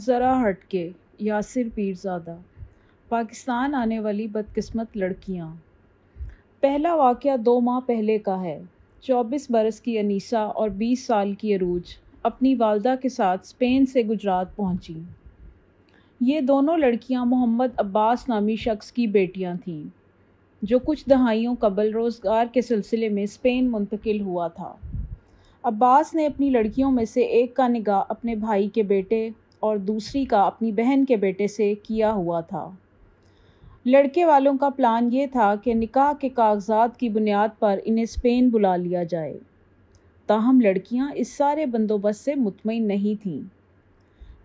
ज़रा हटके यासिर पीरजादा पाकिस्तान आने वाली बदकिस्मत लड़कियाँ पहला वाक़ दो माह पहले का है चौबीस बरस की अनीसा और बीस साल की अरूज अपनी वालदा के साथ स्पेन से गुजरात पहुँची ये दोनों लड़कियां मोहम्मद अब्बास नामी शख्स की बेटियां थीं जो कुछ दहाइयों कबल रोज़गार के सिलसिले में स्पेन मुंतकिल हुआ था अब्बास ने अपनी लड़कियों में से एक का निगाह अपने भाई के बेटे और दूसरी का अपनी बहन के बेटे से किया हुआ था लड़के वालों का प्लान ये था कि निकाह के कागजात की बुनियाद पर इन्हें स्पेन बुला लिया जाए ताहम लड़कियां इस सारे बंदोबस्त से मुतमिन नहीं थीं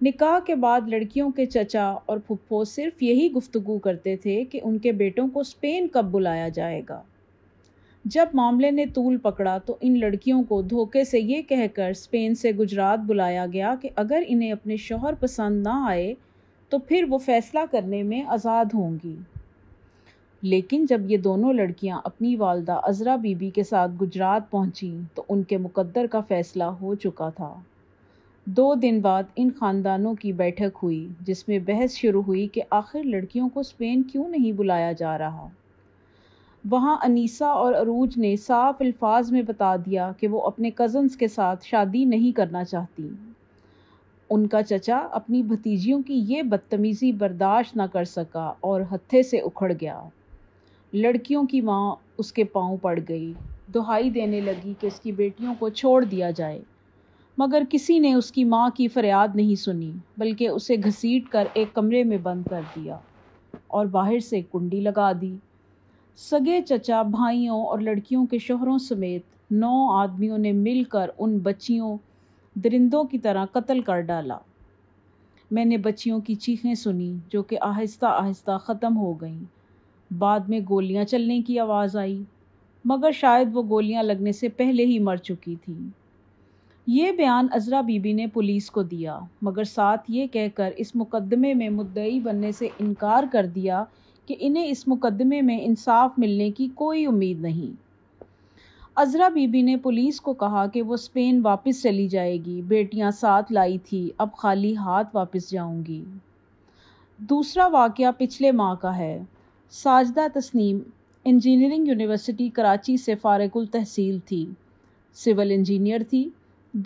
निकाह के बाद लड़कियों के चचा और फुप्पो सिर्फ यही गुफ्तगु करते थे कि उनके बेटों को स्पेन कब बुलाया जाएगा जब मामले ने तूल पकड़ा तो इन लड़कियों को धोखे से ये कहकर स्पेन से गुजरात बुलाया गया कि अगर इन्हें अपने शोहर पसंद ना आए तो फिर वो फैसला करने में आज़ाद होंगी लेकिन जब ये दोनों लड़कियां अपनी वालदा अजरा बीबी के साथ गुजरात पहुंची तो उनके मुकद्दर का फ़ैसला हो चुका था दो दिन बाद इन ख़ानदानों की बैठक हुई जिसमें बहस शुरू हुई कि आखिर लड़कियों को स्पेन क्यों नहीं बुलाया जा रहा वहाँ अनीसा और अरूज ने साफ अल्फाज में बता दिया कि वो अपने कज़न्स के साथ शादी नहीं करना चाहती उनका चचा अपनी भतीजियों की ये बदतमीज़ी बर्दाश्त ना कर सका और हत्थे से उखड़ गया लड़कियों की माँ उसके पाँव पड़ गई दुहाई देने लगी कि उसकी बेटियों को छोड़ दिया जाए मगर किसी ने उसकी माँ की फरियाद नहीं सुनी बल्कि उसे घसीट कर एक कमरे में बंद कर दिया और बाहर से कुंडी लगा दी सगे चचा भाइयों और लड़कियों के शोहरों समेत नौ आदमियों ने मिलकर उन बच्चियों दरिंदों की तरह कत्ल कर डाला मैंने बच्चियों की चीखें सुनी जो कि आहिस्ता आहिस्ता ख़त्म हो गईं बाद में गोलियां चलने की आवाज़ आई मगर शायद वो गोलियां लगने से पहले ही मर चुकी थीं ये बयान अजरा बीबी ने पुलिस को दिया मगर साथ ये कहकर इस मुकदमे में मुद्दई बनने से इनकार कर दिया कि इन्हें इस मुकदमे में इंसाफ मिलने की कोई उम्मीद नहीं अजरा बीबी ने पुलिस को कहा कि वो स्पेन वापस चली जाएगी बेटियां साथ लाई थी अब खाली हाथ वापस जाऊंगी दूसरा वाक़ पिछले माह का है साजदा तस्नीम इंजीनियरिंग यूनिवर्सिटी कराची से फ़ारकुल तहसील थी सिविल इंजीनियर थी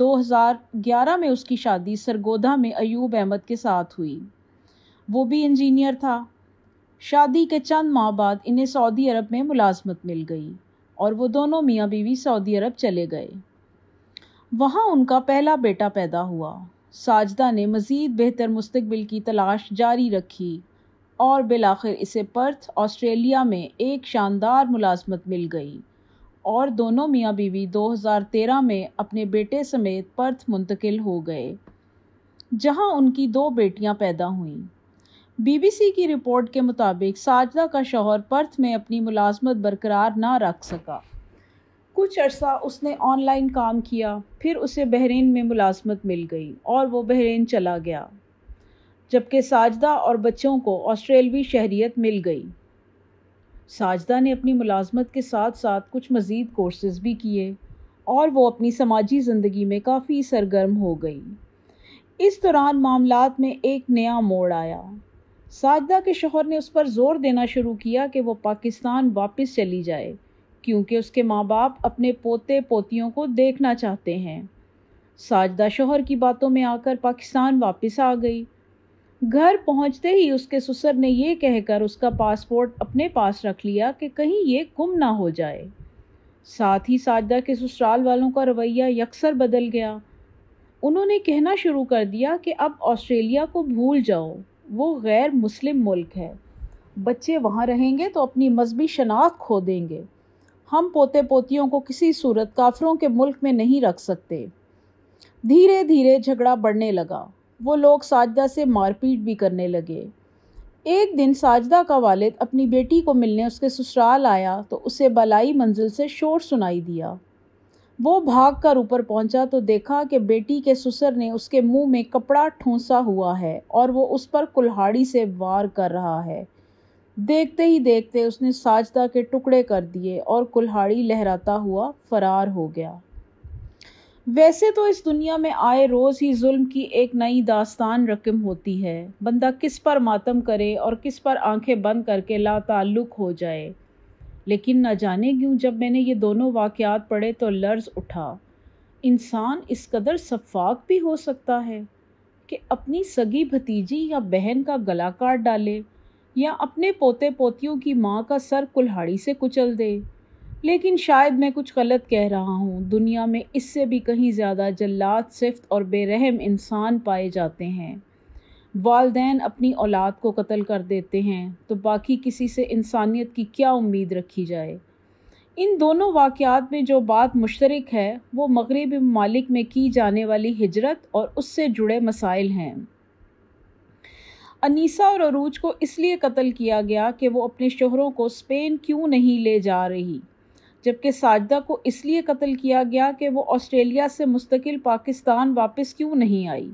2011 में उसकी शादी सरगोधा में अयूब अहमद के साथ हुई वो भी इंजीनियर था शादी के चंद माह बाद इन्हें सऊदी अरब में मुलाजमत मिल गई और वो दोनों मियाँ बीवी सऊदी अरब चले गए वहाँ उनका पहला बेटा पैदा हुआ साजदा ने मज़ीद बेहतर मुस्तबिल की तलाश जारी रखी और बिलाखिर इसे पर्थ ऑस्ट्रेलिया में एक शानदार मुलाजमत मिल गई और दोनों मियाँ बीवी 2013 में अपने बेटे समेत पर्थ मुंतकिल हो गए जहाँ उनकी दो बेटियाँ पैदा हुईं बीबीसी की रिपोर्ट के मुताबिक साजदा का शोहर पर्थ में अपनी मुलाजमत बरकरार ना रख सका कुछ अरसा उसने ऑनलाइन काम किया फिर उसे बहरीन में मुलाजमत मिल गई और वो बहरीन चला गया जबकि साजदा और बच्चों को ऑस्ट्रेलवी शहरीत मिल गई साजदा ने अपनी मुलाजमत के साथ साथ कुछ मज़ीद कोर्सेज भी किए और वो अपनी समाजी ज़िंदगी में काफ़ी सरगर्म हो गई इस दौरान मामला में एक नया मोड़ आया साजदा के शोहर ने उस पर जोर देना शुरू किया कि वो पाकिस्तान वापस चली जाए क्योंकि उसके माँ बाप अपने पोते पोतियों को देखना चाहते हैं साजदा शोहर की बातों में आकर पाकिस्तान वापस आ गई घर पहुंचते ही उसके ससुर ने यह कह कहकर उसका पासपोर्ट अपने पास रख लिया कि कहीं ये गुम ना हो जाए साथ ही साजदा के ससुराल वालों का रवैया यकसर बदल गया उन्होंने कहना शुरू कर दिया कि अब ऑस्ट्रेलिया को भूल जाओ वो गैर मुस्लिम मुल्क है बच्चे वहाँ रहेंगे तो अपनी मजहबी शनाख्त खो देंगे हम पोते पोतियों को किसी सूरत काफरों के मुल्क में नहीं रख सकते धीरे धीरे झगड़ा बढ़ने लगा वो लोग साजदा से मारपीट भी करने लगे एक दिन साजदा का वालिद अपनी बेटी को मिलने उसके ससुराल आया तो उसे बलाई मंजिल से शोर सुनाई दिया वो भाग कर ऊपर पहुंचा तो देखा कि बेटी के ससुर ने उसके मुंह में कपड़ा ठोंसा हुआ है और वो उस पर कुल्हाड़ी से वार कर रहा है देखते ही देखते उसने साजदा के टुकड़े कर दिए और कुल्हाड़ी लहराता हुआ फरार हो गया वैसे तो इस दुनिया में आए रोज़ ही जुल्म की एक नई दास्तान रकम होती है बंदा किस पर मातम करे और किस पर आंखें बंद करके ला ताल्लुक हो जाए लेकिन ना जाने क्यों जब मैंने ये दोनों वाक़ात पढ़े तो लर्ज उठा इंसान इस कदर शफाक भी हो सकता है कि अपनी सगी भतीजी या बहन का गला काट डाले या अपने पोते पोतियों की माँ का सर कुल्हाड़ी से कुचल दे लेकिन शायद मैं कुछ गलत कह रहा हूँ दुनिया में इससे भी कहीं ज़्यादा जल्लाद सिफ्त और बेरहम इंसान पाए जाते हैं वालदेन अपनी औलाद को कत्ल कर देते हैं तो बाकी किसी से इंसानियत की क्या उम्मीद रखी जाए इन दोनों वाक़ात में जो बात मुशतरक है वो मगरबी ममालिक में की जाने वाली हिजरत और उससे जुड़े मसाइल हैं अनीसा और अरूज को इसलिए कत्ल किया गया कि वो अपने शोहरों को स्पेन क्यों नहीं ले जा रही जबकि साजदा को इसलिए कत्ल किया गया कि वो ऑस्ट्रेलिया से मुस्तकिल पाकिस्तान वापस क्यों नहीं आई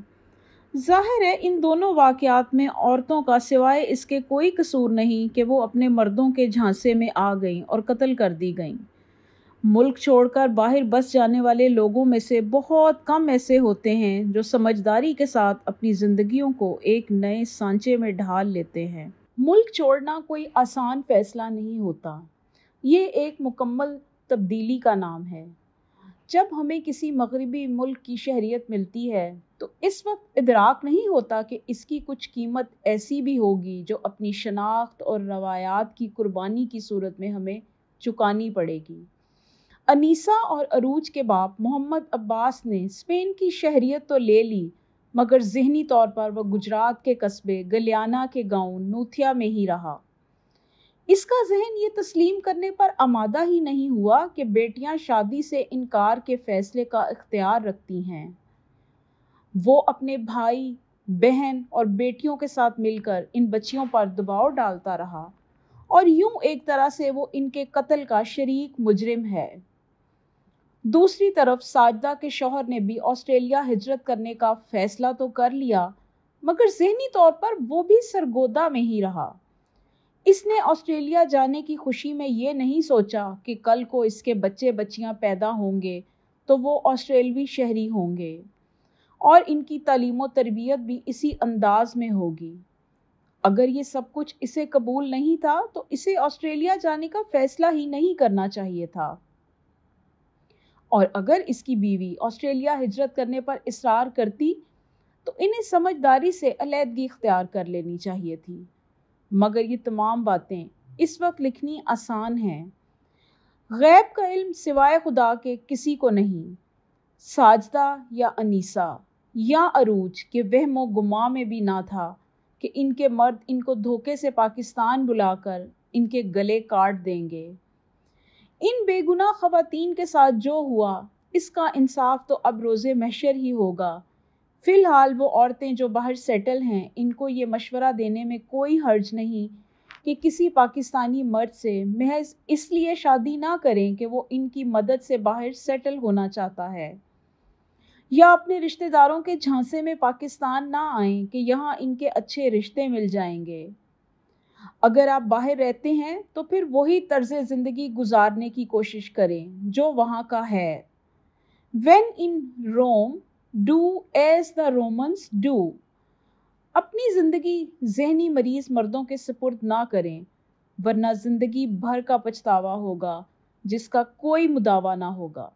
जाहिर है इन दोनों वाक़ात में औरतों का सिवाय इसके कोई कसूर नहीं कि वो अपने मर्दों के झांसे में आ गईं और कत्ल कर दी गईं मुल्क छोड़कर बाहर बस जाने वाले लोगों में से बहुत कम ऐसे होते हैं जो समझदारी के साथ अपनी ज़िंदगियों को एक नए सांचे में ढाल लेते हैं मुल्क छोड़ना कोई आसान फ़ैसला नहीं होता ये एक मुकम्मल तब्दीली का नाम है जब हमें किसी मगरबी मुल्क की शहरीत मिलती है तो इस वक्त इदराक नहीं होता कि इसकी कुछ कीमत ऐसी भी होगी जो अपनी शनाख्त और रवायात की कुर्बानी की सूरत में हमें चुकानी पड़ेगी अनीसा और अरूज के बाप मोहम्मद अब्बास ने स्पेन की शहरीत तो ले ली मगर जहनी तौर पर वह गुजरात के कस्बे गलियाना के गांव नूथिया में ही रहा इसका जहन ये तस्लीम करने पर आमादा ही नहीं हुआ कि बेटियां शादी से इनकार के फ़ैसले का इख्तियार रखती हैं वो अपने भाई बहन और बेटियों के साथ मिलकर इन बच्चियों पर दबाव डालता रहा और यूं एक तरह से वो इनके कत्ल का शरीक मुजरिम है दूसरी तरफ साजदा के शोहर ने भी ऑस्ट्रेलिया हिजरत करने का फैसला तो कर लिया मगर जहनी तौर पर वो भी सरगोदा में ही रहा इसने ऑस्ट्रेलिया जाने की खुशी में ये नहीं सोचा कि कल को इसके बच्चे बच्चियां पैदा होंगे तो वो ऑस्ट्रेलवी शहरी होंगे और इनकी तालीम तरबियत भी इसी अंदाज में होगी अगर ये सब कुछ इसे कबूल नहीं था तो इसे ऑस्ट्रेलिया जाने का फैसला ही नहीं करना चाहिए था और अगर इसकी बीवी ऑस्ट्रेलिया हिजरत करने पर इसरार करती तो इन्हें समझदारी से अलीहदगी इख्तियार कर लेनी चाहिए थी मगर ये तमाम बातें इस वक्त लिखनी आसान हैं गैब का इल्म सिवाय खुदा के किसी को नहीं साजदा या अनीसा या अरूज कि वह गुमा में भी ना था कि इनके मर्द इनको धोखे से पाकिस्तान बुलाकर इनके गले काट देंगे इन बेगुनाह खवातीन के साथ जो हुआ इसका इंसाफ तो अब रोज़ महशर ही होगा फ़िलहाल वो औरतें जो बाहर सेटल हैं इनको ये मशवरा देने में कोई हर्ज नहीं कि किसी पाकिस्तानी मर्द से महज इसलिए शादी ना करें कि वो इनकी मदद से बाहर सेटल होना चाहता है या अपने रिश्तेदारों के झांसे में पाकिस्तान ना आए कि यहाँ इनके अच्छे रिश्ते मिल जाएंगे अगर आप बाहर रहते हैं तो फिर वही तर्ज ज़िंदगी गुजारने की कोशिश करें जो वहाँ का है when in Rome do as the Romans do अपनी ज़िंदगी जहनी मरीज़ मर्दों के सपुर्द ना करें वरना ज़िंदगी भर का पछतावा होगा जिसका कोई मुदावा ना होगा